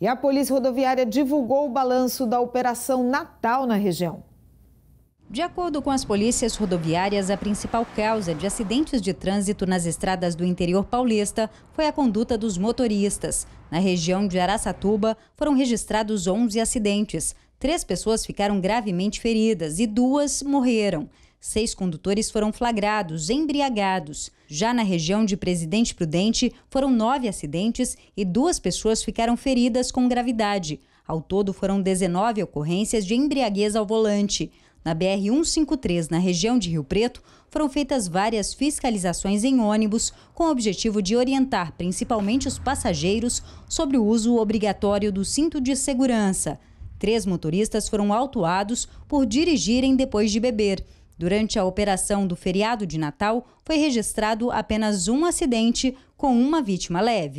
E a Polícia Rodoviária divulgou o balanço da Operação Natal na região. De acordo com as polícias rodoviárias, a principal causa de acidentes de trânsito nas estradas do interior paulista foi a conduta dos motoristas. Na região de Araçatuba, foram registrados 11 acidentes. Três pessoas ficaram gravemente feridas e duas morreram. Seis condutores foram flagrados, embriagados. Já na região de Presidente Prudente, foram nove acidentes e duas pessoas ficaram feridas com gravidade. Ao todo, foram 19 ocorrências de embriaguez ao volante. Na BR-153, na região de Rio Preto, foram feitas várias fiscalizações em ônibus com o objetivo de orientar principalmente os passageiros sobre o uso obrigatório do cinto de segurança. Três motoristas foram autuados por dirigirem depois de beber. Durante a operação do feriado de Natal, foi registrado apenas um acidente com uma vítima leve.